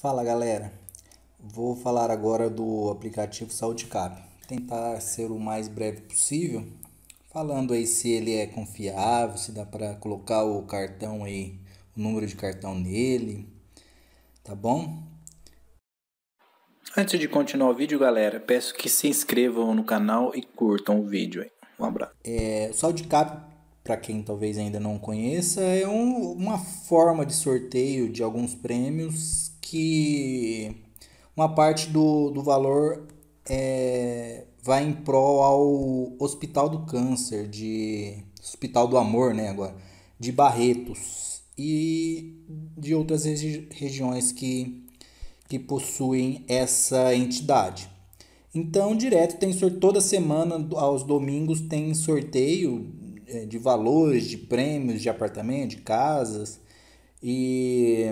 Fala galera, vou falar agora do aplicativo Cap, Tentar ser o mais breve possível, falando aí se ele é confiável, se dá para colocar o cartão aí, o número de cartão nele, tá bom? Antes de continuar o vídeo, galera, peço que se inscrevam no canal e curtam o vídeo. Hein? Um abraço. É, o SaúdeCap para quem talvez ainda não conheça, é um, uma forma de sorteio de alguns prêmios que uma parte do, do valor é, vai em prol ao Hospital do Câncer, de Hospital do Amor, né, agora, de Barretos e de outras regi regiões que, que possuem essa entidade. Então, direto tem sorteio toda semana, aos domingos, tem sorteio é, de valores, de prêmios, de apartamento, de casas. E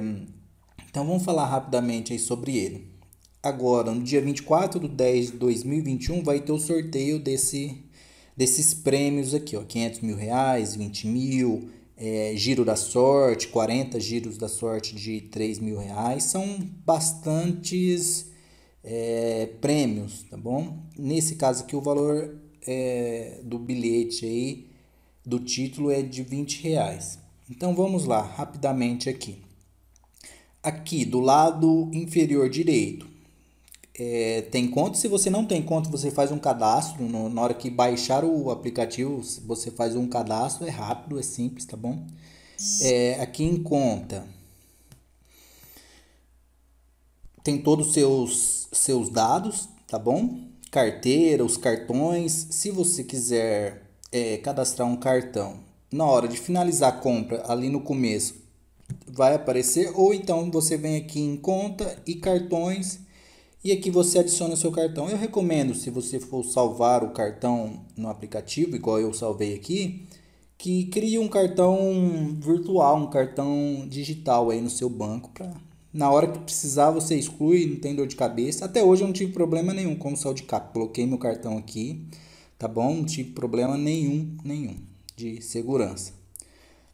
então vamos falar rapidamente aí sobre ele. Agora, no dia 24 de 10 de 2021, vai ter o sorteio desse, desses prêmios aqui, ó, 500 mil reais, 20 mil, é, giro da sorte, 40 giros da sorte de 3 mil reais. São bastantes é, prêmios, tá bom? Nesse caso aqui, o valor é, do bilhete aí, do título é de 20 reais. Então vamos lá, rapidamente aqui aqui do lado inferior direito é, tem conta. Se você não tem conta, você faz um cadastro. No, na hora que baixar o aplicativo, você faz um cadastro. É rápido, é simples, tá bom? É, aqui em conta tem todos os seus, seus dados, tá bom? Carteira, os cartões. Se você quiser é, cadastrar um cartão, na hora de finalizar a compra, ali no começo, vai aparecer, ou então você vem aqui em conta e cartões e aqui você adiciona seu cartão. Eu recomendo, se você for salvar o cartão no aplicativo, igual eu salvei aqui, que crie um cartão virtual, um cartão digital aí no seu banco para na hora que precisar você exclui, não tem dor de cabeça. Até hoje eu não tive problema nenhum com o saldo de Coloquei meu cartão aqui, tá bom? Não tive problema nenhum, nenhum de segurança.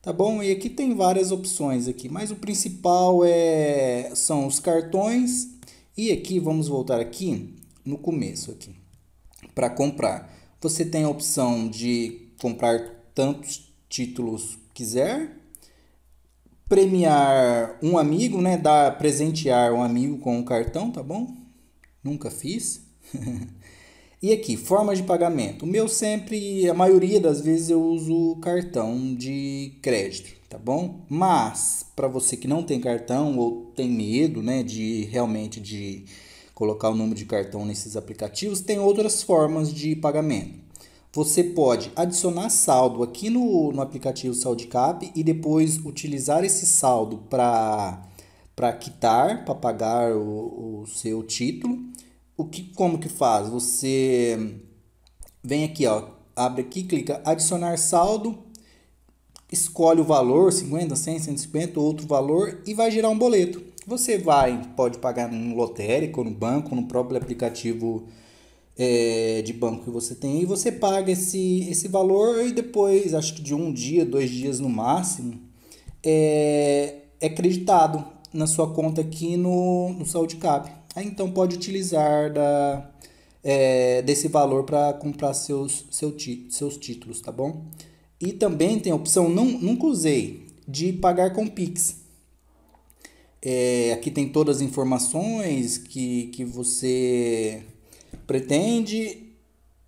Tá bom? E aqui tem várias opções aqui, mas o principal é são os cartões e aqui vamos voltar aqui no começo aqui para comprar. Você tem a opção de comprar tantos títulos quiser, premiar um amigo, né, dar presentear um amigo com um cartão, tá bom? Nunca fiz. E aqui, formas de pagamento. O meu sempre, a maioria das vezes eu uso cartão de crédito, tá bom? Mas para você que não tem cartão ou tem medo, né, de realmente de colocar o número de cartão nesses aplicativos, tem outras formas de pagamento. Você pode adicionar saldo aqui no, no aplicativo SaldiCap e depois utilizar esse saldo para para quitar, para pagar o, o seu título o que como que faz? Você vem aqui, ó, abre aqui, clica adicionar saldo, escolhe o valor, 50, 100, 150, outro valor e vai gerar um boleto. Você vai, pode pagar no lotérico, no banco, no próprio aplicativo é, de banco que você tem e você paga esse, esse valor e depois, acho que de um dia, dois dias no máximo, é, é creditado na sua conta aqui no, no cap é, então pode utilizar da, é, desse valor para comprar seus, seu, seus títulos, tá bom? E também tem a opção, não, nunca usei, de pagar com Pix. É, aqui tem todas as informações que, que você pretende,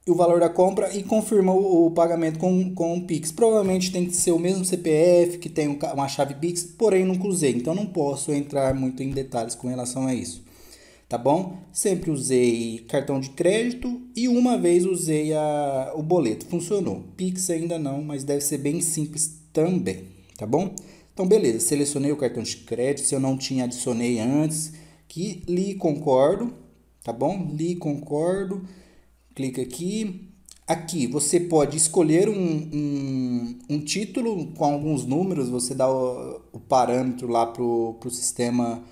o valor da compra e confirma o, o, pagamento com, com o Pix. Provavelmente tem que ser o mesmo CPF, que tem uma chave Pix, porém nunca usei, então não posso entrar muito em detalhes com relação a isso tá bom? Sempre usei cartão de crédito e uma vez usei a, o boleto, funcionou. Pix ainda não, mas deve ser bem simples também, tá bom? Então, beleza, selecionei o cartão de crédito, se eu não tinha, adicionei antes, que li concordo, tá bom? Li concordo, clica aqui. Aqui você pode escolher um, um, um título com alguns números, você dá o, o parâmetro lá para o sistema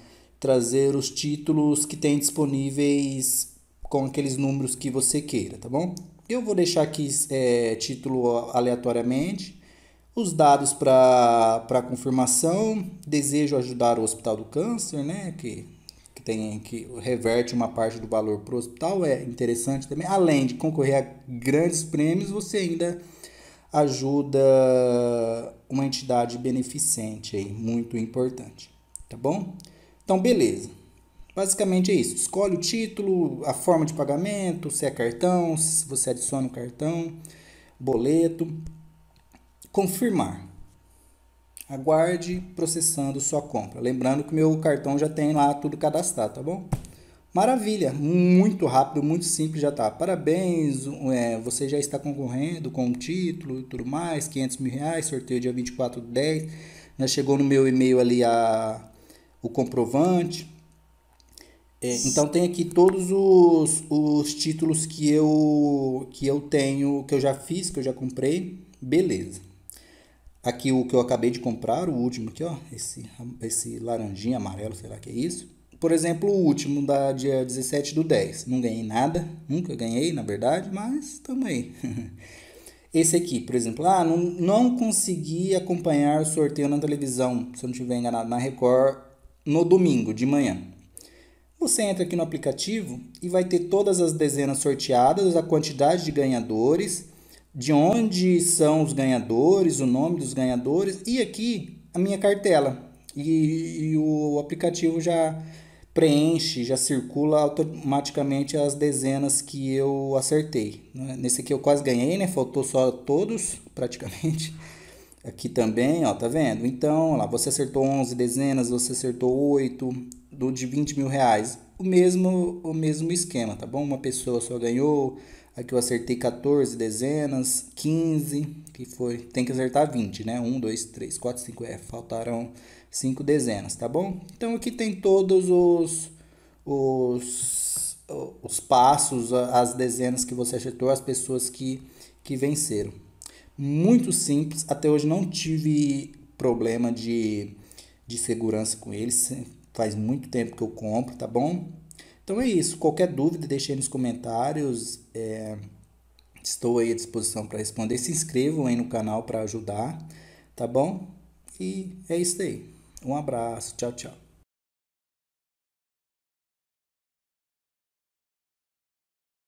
trazer os títulos que tem disponíveis com aqueles números que você queira, tá bom? Eu vou deixar aqui é, título aleatoriamente, os dados para confirmação, desejo ajudar o Hospital do Câncer, né? Que, que, tem, que reverte uma parte do valor para o hospital, é interessante também. Além de concorrer a grandes prêmios, você ainda ajuda uma entidade beneficente aí, muito importante, tá bom? Então, beleza. Basicamente é isso. Escolhe o título, a forma de pagamento, se é cartão, se você adiciona o um cartão, boleto. Confirmar. Aguarde processando sua compra. Lembrando que meu cartão já tem lá tudo cadastrado, tá bom? Maravilha, muito rápido, muito simples já tá. Parabéns, é, você já está concorrendo com o um título e tudo mais, 500 mil reais, sorteio dia 24 do 10. Já chegou no meu e-mail ali a o comprovante. É, então tem aqui todos os, os títulos que eu, que eu tenho, que eu já fiz, que eu já comprei. Beleza. Aqui o que eu acabei de comprar, o último aqui, ó, esse, esse laranjinha amarelo, será que é isso. Por exemplo, o último da dia 17 do 10. Não ganhei nada, nunca ganhei, na verdade, mas estamos aí. Esse aqui, por exemplo, ah, não, não consegui acompanhar o sorteio na televisão, se eu não estiver enganado, na Record no domingo de manhã. Você entra aqui no aplicativo e vai ter todas as dezenas sorteadas, a quantidade de ganhadores, de onde são os ganhadores, o nome dos ganhadores e aqui a minha cartela. E, e o aplicativo já preenche, já circula automaticamente as dezenas que eu acertei. Né? Nesse aqui eu quase ganhei, né? Faltou só todos, praticamente. Aqui também, ó, tá vendo? Então, ó lá, você acertou 11 dezenas, você acertou 8 do de 20 mil reais. O mesmo, o mesmo esquema, tá bom? Uma pessoa só ganhou, aqui eu acertei 14 dezenas, 15, que foi, tem que acertar 20, né? 1, 2, 3, 4, 5, é, faltaram 5 dezenas, tá bom? Então, aqui tem todos os, os, os passos, as dezenas que você acertou, as pessoas que, que venceram muito simples. Até hoje não tive problema de, de segurança com eles. Faz muito tempo que eu compro, tá bom? Então é isso. Qualquer dúvida, deixe aí nos comentários. É, estou aí à disposição para responder. Se inscrevam aí no canal para ajudar, tá bom? E é isso aí. Um abraço. Tchau, tchau.